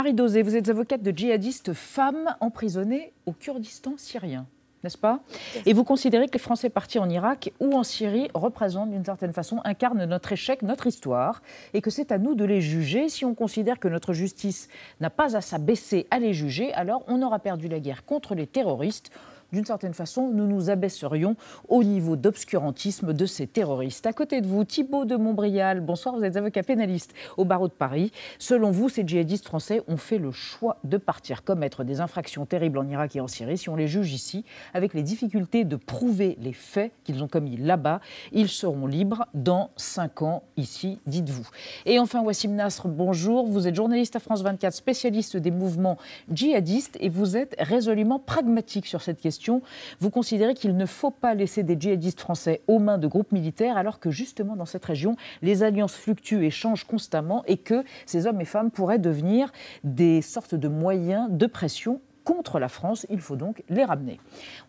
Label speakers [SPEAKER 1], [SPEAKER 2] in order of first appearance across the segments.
[SPEAKER 1] Marie Dosé, vous êtes avocate de djihadistes femmes emprisonnées au Kurdistan syrien, n'est-ce pas Et vous considérez que les Français partis en Irak ou en Syrie représentent d'une certaine façon, incarnent notre échec, notre histoire, et que c'est à nous de les juger. Si on considère que notre justice n'a pas à s'abaisser à les juger, alors on aura perdu la guerre contre les terroristes d'une certaine façon, nous nous abaisserions au niveau d'obscurantisme de ces terroristes. À côté de vous, Thibault de Montbrial, bonsoir, vous êtes avocat pénaliste au barreau de Paris. Selon vous, ces djihadistes français ont fait le choix de partir commettre des infractions terribles en Irak et en Syrie. Si on les juge ici, avec les difficultés de prouver les faits qu'ils ont commis là-bas, ils seront libres dans cinq ans ici, dites-vous. Et enfin, Wassim Nasr, bonjour. Vous êtes journaliste à France 24, spécialiste des mouvements djihadistes et vous êtes résolument pragmatique sur cette question vous considérez qu'il ne faut pas laisser des djihadistes français aux mains de groupes militaires alors que justement dans cette région, les alliances fluctuent et changent constamment et que ces hommes et femmes pourraient devenir des sortes de moyens de pression contre la France. Il faut donc les ramener.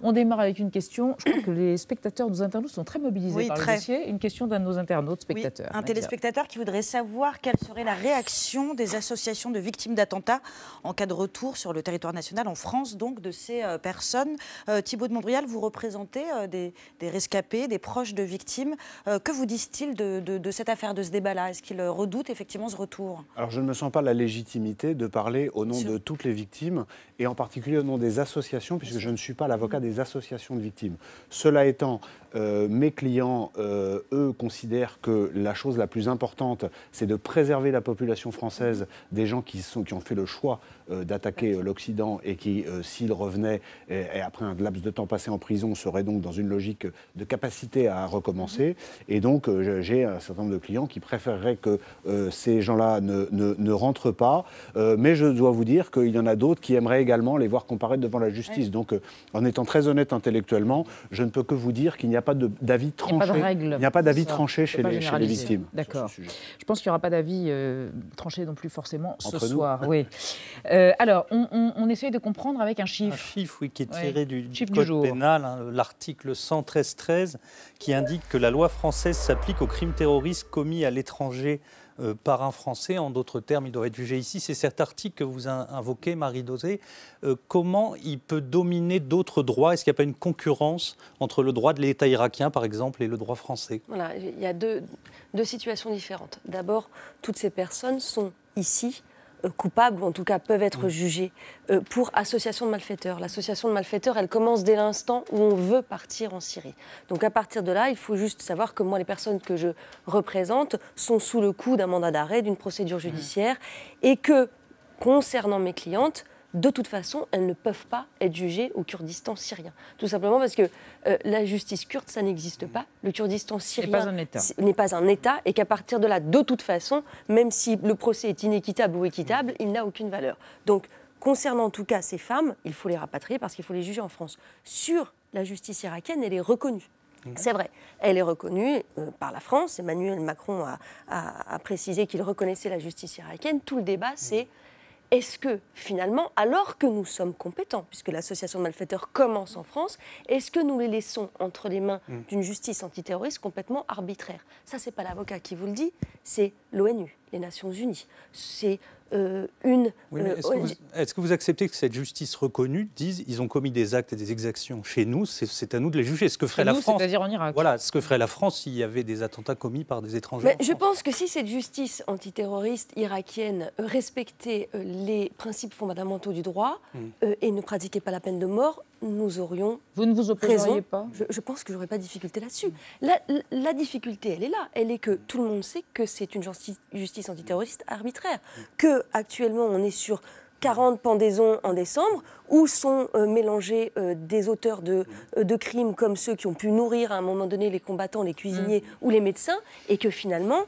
[SPEAKER 1] On démarre avec une question. Je crois que les spectateurs, nos internautes sont très mobilisés par très. le dossier. Une question d'un de nos internautes spectateurs. un téléspectateur
[SPEAKER 2] qui voudrait savoir quelle serait la réaction des associations de victimes d'attentats en cas de retour sur le territoire national, en France donc, de ces euh, personnes. Euh, Thibaut de Montbrial, vous représentez euh, des, rescapés, des proches de victimes. que vous disent-ils de, cette affaire, de ce débat-là Est-ce qu'ils redoutent effectivement ce retour
[SPEAKER 3] Alors je ne me sens pas la légitimité de parler au nom de toutes les victimes et en particulier Particulièrement des associations, puisque je ne suis pas l'avocat mm. des associations de victimes. Cela étant, euh, mes clients, euh, eux, considèrent que la chose la plus importante, c'est de préserver la population française des gens qui, ont fait le choix euh, d'attaquer l'Occident et qui, s'ils revenaient, et, après un laps de temps passé en prison, seraient donc dans une logique de capacité à recommencer. Mm-hmm. Et donc, j'ai un certain nombre de clients qui préféreraient que ces gens-là ne, rentrent pas. mais je dois vous dire qu'il y en a d'autres qui aimeraient également les voir comparaître devant la justice. Donc, euh, en étant très honnête intellectuellement, je ne peux que vous dire qu'il n'y a pas d'avis tranché. Il n'y a pas d'avis tranché chez les, victimes.
[SPEAKER 1] D'accord. Je pense qu'il n'y aura pas d'avis euh, tranché non plus forcément ce soir. oui. Euh, alors, on, on, essaye de comprendre avec un chiffre. Un chiffre, oui, qui est tiré du, du code
[SPEAKER 4] pénal, hein, l'article 113.13, qui indique que la loi française s'applique aux crimes terroristes commis à l'étranger euh, par un Français. En d'autres termes, il doit être jugé ici. C'est cet article que vous invoquez, Marie Dosé. Euh, comment il peut dominer d'autres droits Est-ce qu'il n'y a pas une concurrence entre le droit de l'État irakien, par exemple, et le droit français
[SPEAKER 5] il y a deux situations différentes. D'abord, toutes ces personnes sont ici euh, coupables, ou en tout cas peuvent être mm. jugés, euh, pour association de malfaiteurs. L'association de malfaiteurs, elle commence dès l'instant où on veut partir en Syrie. Donc à partir de là, il faut juste savoir que moi, les personnes que je représente sont sous le coup d'un mandat d'arrêt, d'une procédure mm. judiciaire, et que, concernant mes clientes, de toute façon, elles ne peuvent pas être jugées au Kurdistan syrien. Tout simplement parce que euh, la justice kurde, ça n'existe pas. Le Kurdistan syrien n'est pas, un État et qu'à partir de là, de toute façon, même si le procès est inéquitable ou équitable, il n'a aucune valeur. Donc, concernant en tout cas ces femmes, il faut les rapatrier parce qu'il faut les juger en France. Sur la justice irakienne, elle est reconnue. Mmh. C'est vrai, elle est reconnue euh, par la France. Emmanuel Macron a précisé qu'il reconnaissait la justice irakienne. Tout le débat, c'est est-ce que finalement, alors que nous sommes compétents, puisque l'association de malfaiteurs commence en France, est-ce que nous les laissons entre les mains mm. d'une justice antiterroriste complètement arbitraire Ça, c'est pas l'avocat qui vous le dit, c'est l'ONU, les Nations Unies, c'est euh, une. Euh,
[SPEAKER 4] est-ce, que, vous, acceptez que cette justice reconnue dise ils ont commis des actes et des exactions chez nous, c'est, à nous de les juger. Ce que ferait la France. Voilà, ce que ferait la France s'il y avait des attentats commis par des
[SPEAKER 5] étrangers. Mais je pense que si cette justice antiterroriste irakienne respectait euh, les principes fondamentaux du droit hmm. et ne pratiquait pas la peine de mort, nous aurions Vous ne vous opposeriez pas je, pense que j'aurais pas de difficulté là-dessus. La, difficulté, elle est là. Elle est que tout le monde sait que c'est une justice, antiterroriste arbitraire. Que actuellement, on est sur 40 pendaisons en décembre, où sont euh, mélangés euh, des auteurs euh, de, crimes comme ceux qui ont pu nourrir à un moment donné les combattants, les cuisiniers mm. ou les médecins, et que finalement,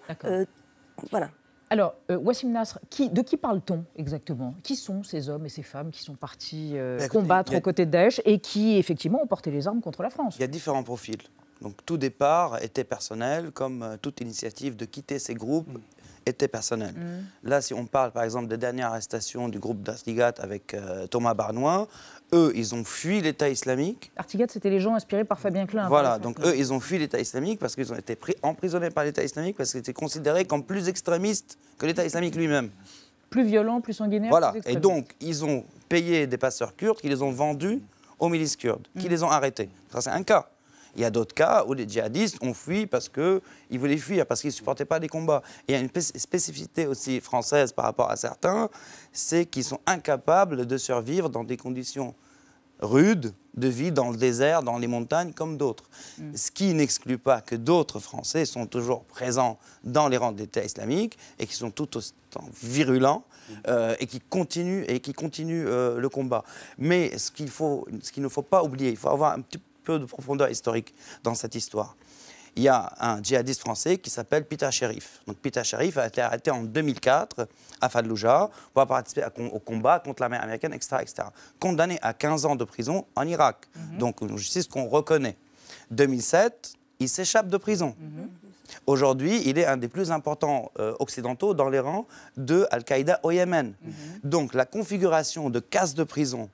[SPEAKER 5] voilà,
[SPEAKER 1] alors, euh, Wassim Nasr, de qui parle-t-on exactement Qui sont ces hommes et ces femmes qui sont partis euh, bah, combattre aux côtés de Daesh
[SPEAKER 6] et qui, effectivement, ont porté les armes contre la France Il y a différents profils. Donc tout départ était personnel, comme euh, toute initiative de quitter ces groupes mm était personnel. Mm. Là, si on parle par exemple des dernières arrestations du groupe d'Artigat avec euh, Thomas Barnois, eux, ils ont fui l'État islamique. Artigat,
[SPEAKER 1] c'était les gens inspirés par Fabien Klein. Voilà,
[SPEAKER 6] donc eux, ils ont fui l'État islamique parce qu'ils ont été emprisonnés par l'État islamique parce qu'ils étaient considérés comme plus extrémistes que l'État islamique lui-même.
[SPEAKER 1] Plus violents, plus sanguinaires. Voilà,
[SPEAKER 6] et donc ils ont payé des passeurs kurdes qui les ont vendus aux milices kurdes, qui mm. les ont arrêtés. Ça, c'est un cas. Il y a d'autres cas où les djihadistes ont fui parce qu'ils voulaient fuir, parce qu'ils ne supportaient pas les combats. il y a une spécificité aussi française par rapport à certains, c'est qu'ils sont incapables de survivre dans des conditions rudes de vie dans le désert, dans les montagnes, comme d'autres. Mm. Ce qui n'exclut pas que d'autres Français sont toujours présents dans les rangs d'état islamique et qui sont tout autant virulents mm. euh, et qui continuent, et qui continuent euh, le combat. Mais ce qu'il ne faut pas oublier, il faut avoir un petit peu peu de profondeur historique dans cette histoire. Il y a un djihadiste français qui s'appelle Peter Sherif. Donc Peter Sherif a été arrêté en 2004 à Fallujah pour participer au combat contre l'armée américaine, etc., Condamné à 15 ans de prison en Irak. Mhm. Donc une justice qu'on reconnaît. 2007, il s'échappe de prison. Mhm. Aujourd'hui, il est un des plus importants euh, occidentaux dans les rangs de Al-Qaïda au Yémen. Mhm. Donc la configuration de casse de prison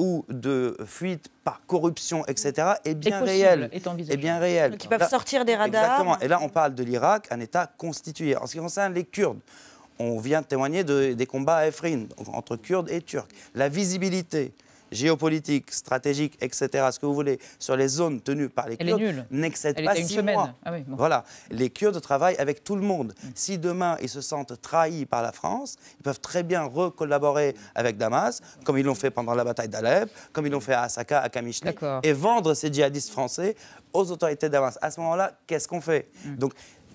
[SPEAKER 6] ou de fuite par corruption, etc., est bien réelle. – et réel. Est, bien réel. qui peuvent sortir des radars. Exactement. Et là, on parle de l'Irak, un État constitué. En ce qui concerne les Kurdes, on vient de témoigner des combats à Efrin, entre Kurdes et Turcs. La visibilité, géopolitique, stratégique, etc., ce que vous voulez, sur les zones tenues par les Kurdes, n'excède pas six mois. Voilà. Les Kurdes travaillent avec tout le monde. Mm. Si demain, ils se sentent trahis par la France, ils peuvent très bien recollaborer avec Damas, comme ils l'ont fait pendant la bataille d'Alep, comme ils l'ont fait à Asaka, à Kamishli, et vendre ces djihadistes français aux autorités de Damas. À ce moment-là, qu'est-ce qu'on fait mm. Donc,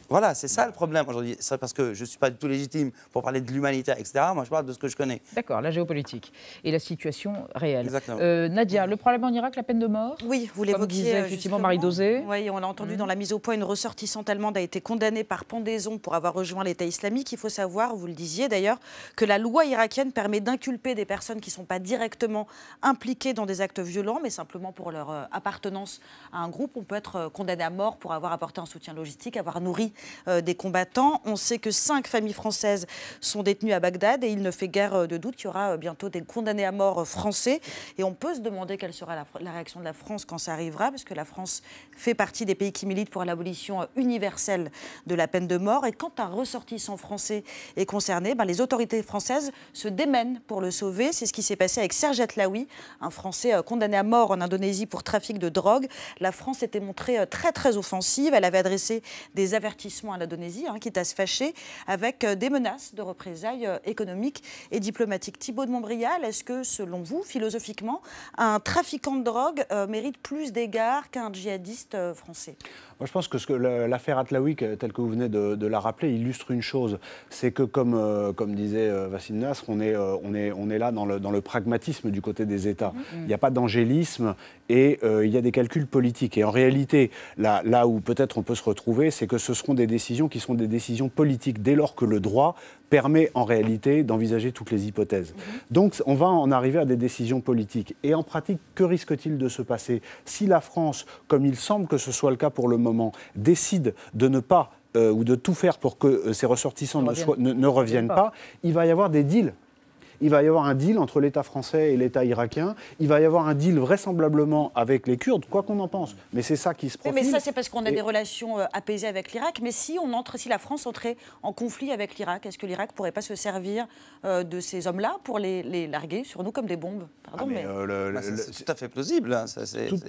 [SPEAKER 6] voilà, c'est ça le problème aujourd'hui. C'est parce que je ne suis pas du tout légitime pour parler de l'humanité, etc. Moi, je parle de ce que je connais. D'accord, la géopolitique et la situation réelle. Euh,
[SPEAKER 1] Nadia, le problème en Irak, la peine de mort Oui,
[SPEAKER 2] vous l'évoquiez. Comme effectivement Marie Dosé. Oui, on l'a entendu mmh. dans la mise au point. Une ressortissante allemande a été condamnée par pendaison pour avoir rejoint l'État islamique. Il faut savoir, vous le disiez d'ailleurs, que la loi irakienne permet d'inculper des personnes qui ne sont pas directement impliquées dans des actes violents, mais simplement pour leur euh, appartenance à un groupe. On peut être euh, condamné à mort pour avoir apporté un soutien logistique, avoir nourri euh, des combattants. On sait que cinq familles françaises sont détenues à Bagdad et il ne fait guère euh, de doute qu'il y aura euh, bientôt des condamnés à mort français. Et on peut se demander quelle sera la, réaction de la France quand ça arrivera, parce que la France fait partie des pays qui militent pour l'abolition universelle de la peine de mort. Et quand un ressortissant français est concerné, ben, les autorités françaises se démènent pour le sauver. C'est ce qui s'est passé avec Serge Atlaoui, un Français condamné à mort en Indonésie pour trafic de drogue. La France s'était montrée très très offensive. Elle avait adressé des avertissements à l'Indonésie, hein, quitte à se fâcher, avec euh, des menaces de représailles euh, économiques et diplomatiques. Thibault de Montbrial, est-ce que, selon vous, philosophiquement, un trafiquant de drogue euh, mérite plus d'égards qu'un djihadiste français
[SPEAKER 3] Moi, je pense que, que l'affaire Atlaoui, telle que vous venez de, la rappeler, illustre une chose. C'est que, comme, disait Vassil Nasr, on est, là dans le, pragmatisme du côté des États. Mm-hmm. Il n'y a pas d'angélisme et euh, il y a des calculs politiques. Et en réalité, là, où peut-être on peut se retrouver, c'est que ce seront des décisions qui seront des décisions politiques dès lors que le droit permet en réalité d'envisager toutes les hypothèses. Mhm. Donc on va en arriver à des décisions politiques. Et en pratique, que risque-t-il de se passer si la France, comme il semble que ce soit le cas pour le moment, décide de ne pas euh, ou de tout faire pour que ces euh, ressortissants ne, reviennent, pas, il va y avoir des deals il va y avoir un deal entre l'État français et l'État irakien, il va y avoir un deal vraisemblablement avec les Kurdes, quoi qu'on en pense. Mais c'est ça qui se profile. mais ça, c'est parce
[SPEAKER 2] qu'on a des relations euh, apaisées avec l'Irak. Mais si, on entre, si la France entrait en conflit avec l'Irak, est-ce que l'Irak ne pourrait pas se servir euh, de ces hommes-là pour les, larguer sur nous comme des bombes
[SPEAKER 6] Pardon, ah, mais, euh, bah, c'est tout à fait plausible. Hein,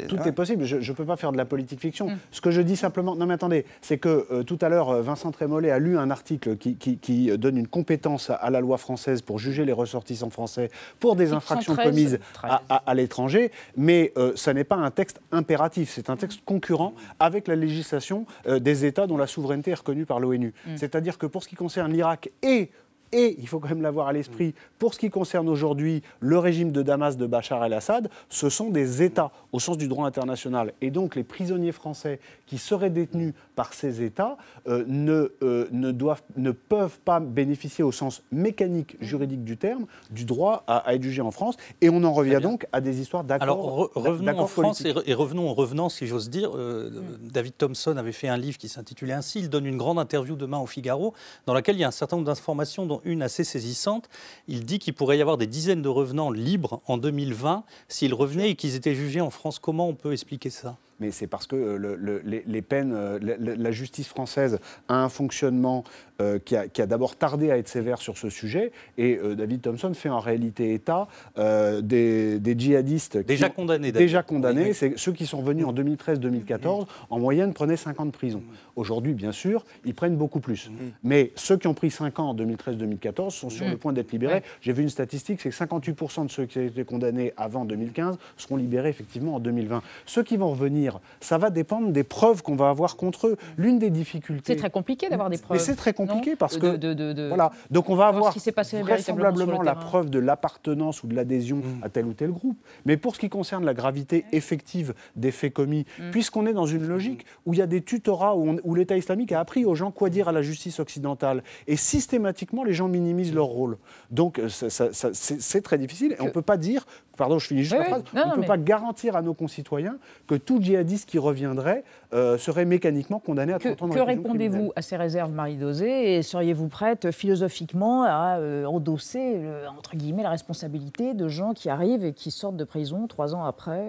[SPEAKER 6] tout, est...
[SPEAKER 3] possible. Je ne peux pas faire de la politique fiction. Mm. Ce que je dis simplement, non mais attendez, c'est que tout à l'heure, Vincent Trémollet a lu un article qui, donne une compétence à, la loi française pour juger les ressources en français pour des infractions commises à, l'étranger, mais ce euh, n'est pas un texte impératif, c'est un texte concurrent avec la législation euh, des États dont la souveraineté est reconnue par l'ONU. Mm. C'est-à-dire que pour ce qui concerne l'Irak et et il faut quand même l'avoir à l'esprit, pour ce qui concerne aujourd'hui le régime de Damas de Bachar el-Assad, ce sont des États au sens du droit international. Et donc les prisonniers français qui seraient détenus par ces États euh, ne, euh, ne, doivent, ne peuvent pas bénéficier au sens mécanique juridique du terme du droit à, être jugé en France. Et on en revient donc à des histoires d'accord. Alors revenons en France
[SPEAKER 4] et, revenons en revenant, si j'ose dire. Euh, David Thompson avait fait un livre qui s'intitulait ainsi. Il donne une grande interview demain au Figaro dans laquelle il y a un certain nombre d'informations dont une assez saisissante. Il dit qu'il pourrait y avoir des dizaines de revenants libres en 2020 s'ils revenaient et qu'ils étaient jugés en France. Comment on peut expliquer
[SPEAKER 3] ça mais c'est parce que euh, les, peines, euh, la, justice française a un fonctionnement euh, qui a, d'abord tardé à être sévère sur ce sujet. Et euh, David Thompson fait en réalité état euh, des, djihadistes. Déjà condamnés. Déjà condamnés. C'est Ceux qui sont venus en 2013-2014, en moyenne, prenaient 5 ans de prison. Mm. Aujourd'hui, bien sûr, ils prennent beaucoup plus. Mm. Mais ceux qui ont pris 5 ans en 2013-2014 sont sur mm. le point d'être libérés. J'ai vu une statistique, c'est que 58% de ceux qui ont été condamnés avant 2015 seront libérés effectivement en 2020. Ceux qui vont revenir, ça va dépendre des preuves qu'on va avoir contre eux. L'une des difficultés. C'est très compliqué d'avoir des preuves. c'est très compliqué parce que voilà. Donc on va avoir ce vraisemblablement la preuve de l'appartenance ou de l'adhésion mm. à tel ou tel groupe. Mais pour ce qui concerne la gravité effective des faits commis, mm. puisqu'on est dans une mm. logique où il y a des tutorats où, où l'État islamique a appris aux gens quoi dire à la justice occidentale et systématiquement les gens minimisent leur rôle. Donc euh, c'est très difficile et on ne peut pas dire pardon, je finis juste la phrase, on ne peut pas garantir à nos concitoyens que tout djihadiste qui reviendrait euh, serait mécaniquement condamné à 30 ans de Que
[SPEAKER 1] répondez-vous à ces réserves, Marie Dosé Et seriez-vous prête euh, philosophiquement à euh, endosser, entre guillemets, la responsabilité de gens qui arrivent et qui sortent de prison trois ans après,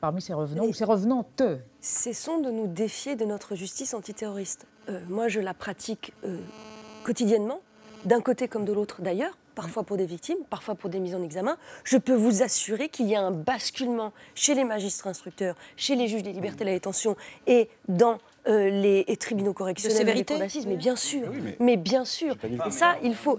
[SPEAKER 1] parmi ces revenants ou ces revenantes
[SPEAKER 5] Cessons de nous défier de notre justice antiterroriste. moi, je la pratique quotidiennement, d'un côté comme de l'autre d'ailleurs parfois pour des victimes, parfois pour des mises en examen. Je peux vous assurer qu'il y a un basculement chez les magistrats instructeurs, chez les juges des libertés de la détention et dans euh, les, tribunaux correctionnels, les cours mais bien sûr, eh mais, bien sûr. Et ça, il faut.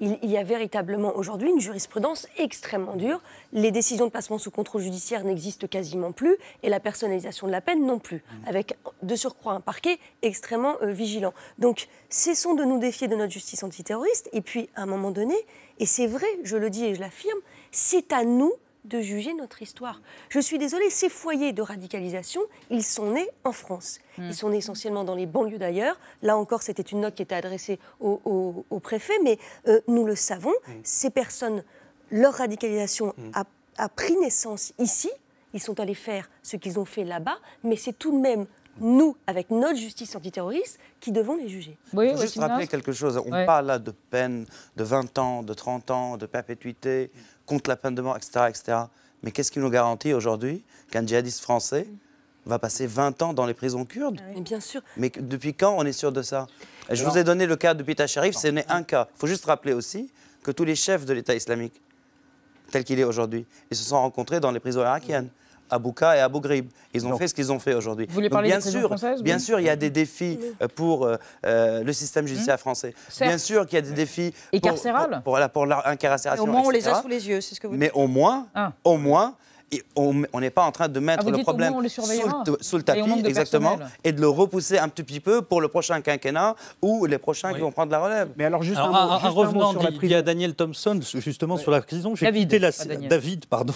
[SPEAKER 5] il, y a véritablement aujourd'hui une jurisprudence extrêmement dure. Les décisions de placement sous contrôle judiciaire n'existent quasiment plus et la personnalisation de la peine non plus, mm. avec de surcroît un parquet extrêmement euh, vigilant. Donc, cessons de nous défier de notre justice antiterroriste. Et puis, à un moment donné, et c'est vrai, je le dis et je l'affirme, c'est à nous de juger notre histoire. Je suis désolée, ces foyers de radicalisation, ils sont nés en France. Ils hmm. sont nés essentiellement dans les banlieues d'ailleurs. Là encore, c'était une note qui était adressée au, préfet, mais euh, nous le savons, hmm. ces personnes, leur radicalisation hmm. a, pris naissance ici. Ils sont allés faire ce qu'ils ont fait là-bas, mais c'est tout de même nous, avec notre justice antiterroriste, qui devons les juger. juste rappeler quelque
[SPEAKER 6] chose. On parle là de peine de 20 ans, de 30 ans, de perpétuité contre la peine de mort, etc. etc. Mais qu'est-ce qui nous garantit aujourd'hui qu'un djihadiste français va passer 20 ans dans les prisons kurdes ah Mais bien sûr. Mais depuis quand on est sûr de ça Je vous ai donné le cas de Pita Sharif, n'est un cas. Il faut juste rappeler aussi que tous les chefs de l'État islamique, tel qu'il est aujourd'hui, ils se sont rencontrés dans les prisons irakiennes. Abouka et Abou Grib. Ils ont fait ce qu'ils ont fait aujourd'hui. bien sûr, Bien sûr, il y a des défis euh, pour euh, euh, le système hum. judiciaire français. Bien sûr qu'il y a des défis pour, pour, l'incarcération. Au moins, on les a sous les
[SPEAKER 2] yeux, c'est ce que vous Mais
[SPEAKER 6] au moins, ah. au moins on n'est pas en train de mettre ah, le problème sous, le, tapis, exactement, et de le repousser un petit peu pour le prochain quinquennat ou les prochains qui vont prendre la relève. Mais alors, juste un, revenant sur la
[SPEAKER 4] Daniel Thompson, justement, sur la prison. J'ai quitté la, David, pardon,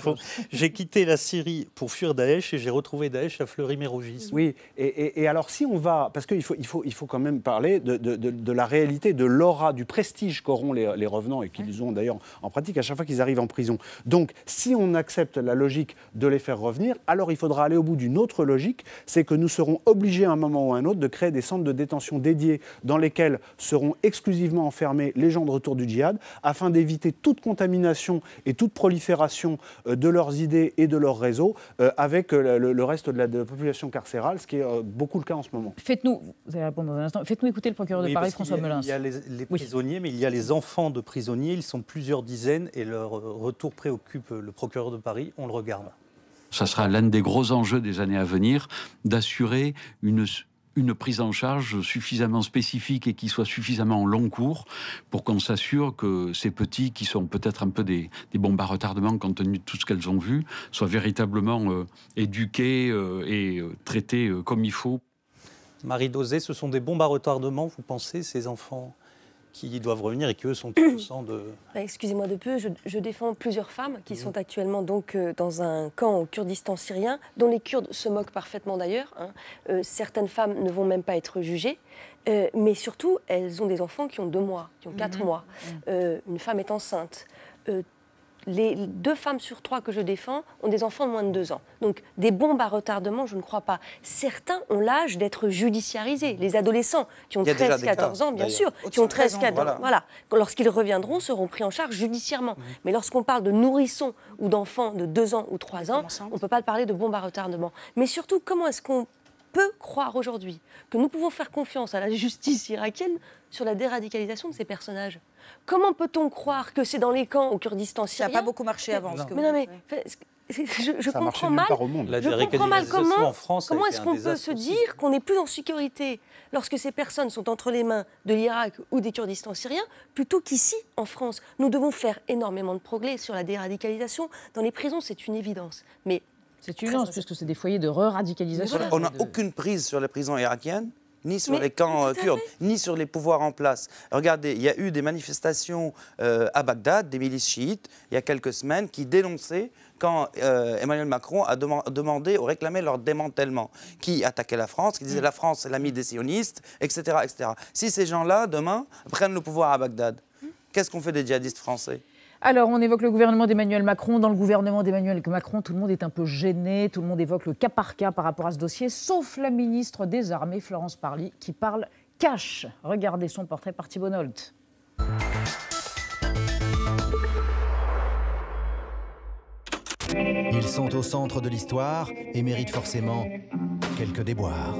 [SPEAKER 4] J'ai quitté la Syrie pour fuir Daesh et j'ai retrouvé Daesh à Fleury-Mérogis. Oui,
[SPEAKER 3] et, alors si on va, parce qu'il faut, il faut, il faut quand même parler de, la réalité, de l'aura, du prestige qu'auront les revenants et qu'ils ont d'ailleurs en pratique à chaque fois qu'ils arrivent en prison. Donc, si on accepte la logique de les faire revenir, alors il faudra aller au bout d'une autre logique, c'est que nous serons obligés à un moment ou à un autre de créer des centres de détention dédiés dans lesquels seront exclusivement enfermés les gens de retour du djihad, afin d'éviter toute contamination et toute prolifération euh, de leurs idées et de leurs réseaux euh, avec euh, le reste de la population carcérale, ce qui est beaucoup le cas en ce moment.
[SPEAKER 1] Faites-nous, vous allez répondre dans un instant, faites-nous écouter le procureur de Paris, François Melin. Il y a les,
[SPEAKER 3] prisonniers, mais il y a les enfants de prisonniers, ils sont plusieurs
[SPEAKER 4] dizaines et leur retour préoccupe le procureur de Paris on le regarde. Ça sera l'un des gros enjeux des années à venir, d'assurer une, une prise en charge suffisamment spécifique et qui soit suffisamment long cours pour qu'on s'assure que ces petits, qui sont peut-être un peu des, des, bombes à retardement compte tenu de tout ce qu'elles ont vu, soient véritablement euh, éduqués euh, et euh, traités comme il faut. Marie Dosé, ce sont des bombes à retardement, vous pensez, ces enfants qui doivent revenir et qui, eux, sont innocents de...
[SPEAKER 5] Bah, excusez-moi de peu, je, défends plusieurs femmes qui mhm. sont actuellement donc euh, dans un camp au Kurdistan syrien, dont les Kurdes se moquent parfaitement d'ailleurs. Hein. Euh, certaines femmes ne vont même pas être jugées, euh, mais surtout, elles ont des enfants qui ont deux mois, qui ont quatre mhm. mois. Mhm. une femme est enceinte les deux femmes sur trois que je défends ont des enfants de moins de deux ans. Donc des bombes à retardement, je ne crois pas. Certains ont l'âge d'être judiciarisés. Les adolescents qui ont 13-14 ans, bien sûr, qui ont 13-14 voilà. Lorsqu'ils reviendront, seront pris en charge judiciairement. Mmh. Mais lorsqu'on parle de nourrissons ou d'enfants de deux ans ou trois ans, on ne peut pas parler de bombes à retardement. Mais surtout, comment est-ce qu'on peut croire aujourd'hui que nous pouvons faire confiance à la justice irakienne sur la déradicalisation de ces personnages Comment peut-on croire que c'est dans les camps au Kurdistan syrien Ça n'a pas beaucoup marché avant. je, comprends mal. comment, France, comment est-ce qu'on peut se dire qu'on est plus en sécurité lorsque ces personnes sont entre les mains de l'Irak ou des Kurdistans syriens, plutôt qu'ici, en France. Nous devons faire énormément de progrès sur la déradicalisation. Dans les prisons, c'est une évidence. Mais c'est une évidence, puisque c'est des foyers de re-radicalisation. On n'a
[SPEAKER 6] aucune prise sur les prisons irakiennes ni sur les camps euh, kurdes, ni sur les pouvoirs en place. Regardez, il y a eu des manifestations euh, à Bagdad, des milices chiites, il y a quelques semaines, qui dénonçaient quand euh, Emmanuel Macron a demandé ou réclamé leur démantèlement, qui attaquait la France, qui disait mm. la France est l'ami des sionistes, etc., etc. Si ces gens-là, demain, prennent le pouvoir à Bagdad, mm. qu'est-ce qu'on fait des djihadistes français
[SPEAKER 1] alors, on évoque le gouvernement d'Emmanuel Macron. Dans le gouvernement d'Emmanuel Macron, tout le monde est un peu gêné, tout le monde évoque le cas par cas par rapport à ce dossier, sauf la ministre des Armées, Florence Parly, qui parle cash. Regardez son portrait par Thibault
[SPEAKER 4] Ils
[SPEAKER 7] sont au centre de l'histoire et méritent forcément quelques déboires.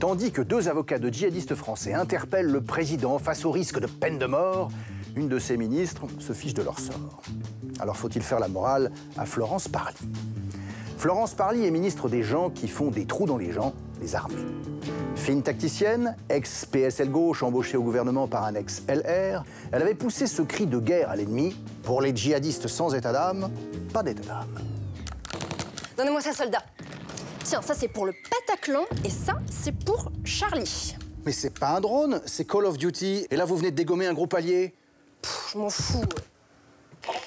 [SPEAKER 7] Tandis que deux avocats de djihadistes français interpellent le président face au risque de peine de mort, une de ses ministres se fiche de leur sort. Alors faut-il faire la morale à Florence Parly Florence Parly est ministre des gens qui font des trous dans les gens, les armées. Fine tacticienne, ex-PSL gauche embauchée au gouvernement par un ex-LR, elle avait poussé ce cri de guerre à l'ennemi pour les djihadistes sans état d'âme, pas d'état d'âme.
[SPEAKER 5] Donnez-moi ça, soldat. Tiens, ça c'est pour le Pataclan et ça c'est pour Charlie.
[SPEAKER 7] Mais c'est pas un drone, c'est Call of Duty. Et là vous venez de dégommer un groupe allié je m'en fous.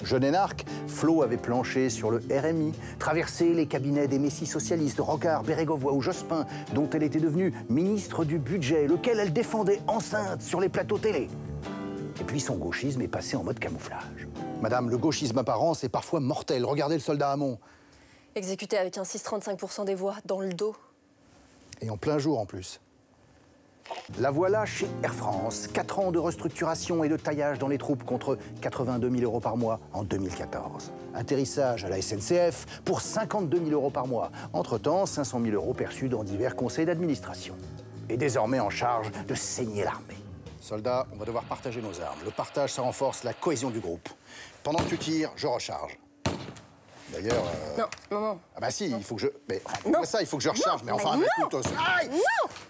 [SPEAKER 7] Jeune énarque, Flo avait planché sur le RMI, traversé les cabinets des messies socialistes, Rocard, Bérégovoy ou Jospin, dont elle était devenue ministre du budget, lequel elle défendait enceinte sur les plateaux télé. Et puis son gauchisme est passé en mode camouflage. Madame, le gauchisme apparent, c'est parfois mortel. Regardez le soldat Hamon.
[SPEAKER 5] Exécuté avec un 6,35% des voix dans le dos.
[SPEAKER 7] Et en plein jour en plus. La voilà chez Air France. 4 ans de restructuration et de taillage dans les troupes contre 82 000 euros par mois en 2014. Atterrissage à la SNCF pour 52 000 euros par mois. Entre-temps, 500 000 euros perçus dans divers conseils d'administration. Et désormais en charge de saigner l'armée. Soldats, on va devoir partager nos armes. Le partage, ça renforce la cohésion du groupe. Pendant que tu tires, je recharge. D'ailleurs. Euh, non, non, Ah bah si, il faut que je. Mais non. ça, il faut que je recharge. mais enfin,
[SPEAKER 5] ah, Aïe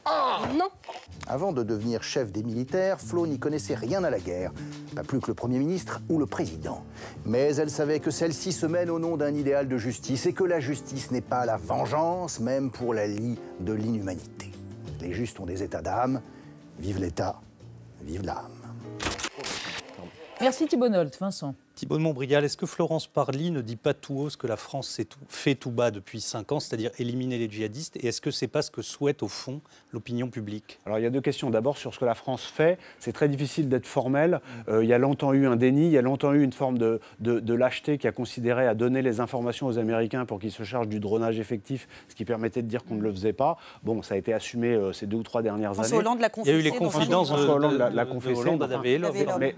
[SPEAKER 5] ah. Non
[SPEAKER 7] Avant de devenir chef des militaires, Flo n'y connaissait rien à la guerre. Pas plus que le Premier ministre ou le Président. Mais elle savait que celle-ci se mène au nom d'un idéal de justice et que la justice n'est pas la vengeance, même pour la lie de l'inhumanité. Les justes ont des états d'âme.
[SPEAKER 4] Vive l'État, vive l'âme.
[SPEAKER 1] Merci Thibault Vincent.
[SPEAKER 4] Thibault de est-ce que Florence Parly ne dit pas tout haut ce que la France fait tout bas depuis
[SPEAKER 3] 5 ans, c'est-à-dire éliminer les djihadistes Et est-ce que ce n'est pas ce que souhaite au fond l'opinion publique Alors il y a deux questions. D'abord sur ce que la France fait, c'est très difficile d'être formel. Euh, il y a longtemps eu un déni, il y a longtemps eu une forme de, de, lâcheté qui a considéré à donner les informations aux Américains pour qu'ils se chargent du dronage effectif, ce qui permettait de dire qu'on ne le faisait pas. Bon, ça a été assumé euh, ces deux ou trois dernières François années. Hollande Il y a eu les confidences. l'a confession. Hein.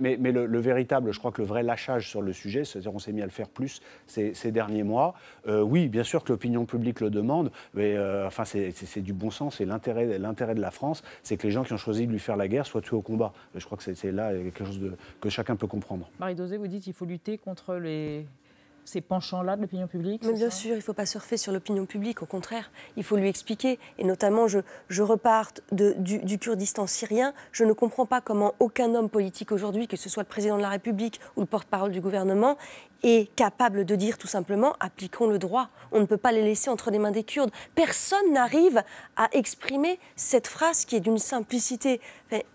[SPEAKER 3] Mais, le, le véritable, je crois que le vrai lâchage sur le sujet, c'est-à-dire on s'est mis à le faire plus ces, derniers mois. Euh, oui, bien sûr que l'opinion publique le demande, mais euh, enfin c'est du bon sens c'est l'intérêt de la France, c'est que les gens qui ont choisi de lui faire la guerre soient tués au combat. Je crois que c'est là quelque chose que chacun peut comprendre.
[SPEAKER 1] Marie Dosé, vous
[SPEAKER 5] dites qu'il faut lutter contre les ces penchants-là de l'opinion publique Mais Bien sûr, il ne faut pas surfer sur l'opinion publique, au contraire, il faut lui expliquer. Et notamment, je, je repars du, du, Kurdistan syrien, je ne comprends pas comment aucun homme politique aujourd'hui, que ce soit le président de la République ou le porte-parole du gouvernement, est capable de dire tout simplement appliquons le droit. On ne peut pas les laisser entre les mains des Kurdes. Personne n'arrive à exprimer cette phrase qui est d'une simplicité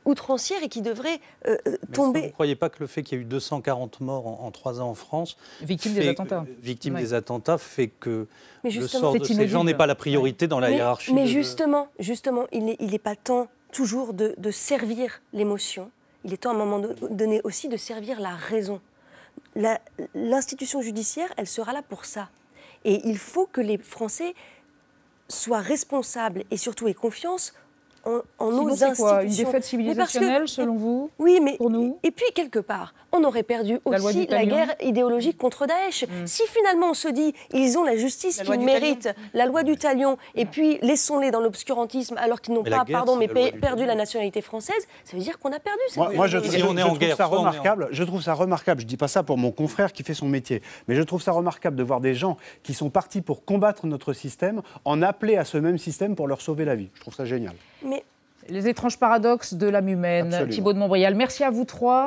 [SPEAKER 5] outrancière et qui devrait euh, euh, tomber. Vous ne
[SPEAKER 4] croyez pas que le fait qu'il y ait eu 240 morts en, trois ans en France, victime des attentats, victime des attentats, fait que le sort de ces gens n'est pas la priorité dans la hiérarchie. Mais
[SPEAKER 5] justement, justement, il n'est il pas temps toujours de, de servir l'émotion. Il est temps à un moment donné aussi de servir la raison. L'institution judiciaire, elle sera là pour ça. Et il faut que les Français soient responsables et surtout aient confiance en, nous une défaite civilisationnelle, selon vous Oui, mais pour nous. Et puis quelque part, on aurait perdu aussi la, guerre hein. idéologique contre Daesh. Mm. Si finalement on se dit, ils ont la justice qu'ils méritent, la loi du talion, et mm. puis laissons-les dans l'obscurantisme alors qu'ils n'ont pas, pardon, mais perdu la nationalité française, ça veut dire qu'on a perdu Moi, je, trouve ça remarquable.
[SPEAKER 3] Je trouve ça remarquable. Je dis pas ça pour mon confrère qui fait son métier, mais je trouve ça remarquable de voir des gens qui sont partis pour combattre notre système en appeler à ce même système pour leur sauver la vie. Je trouve ça génial.
[SPEAKER 1] Mais... Les étranges paradoxes de l'âme humaine. de Montbrial, merci à vous trois.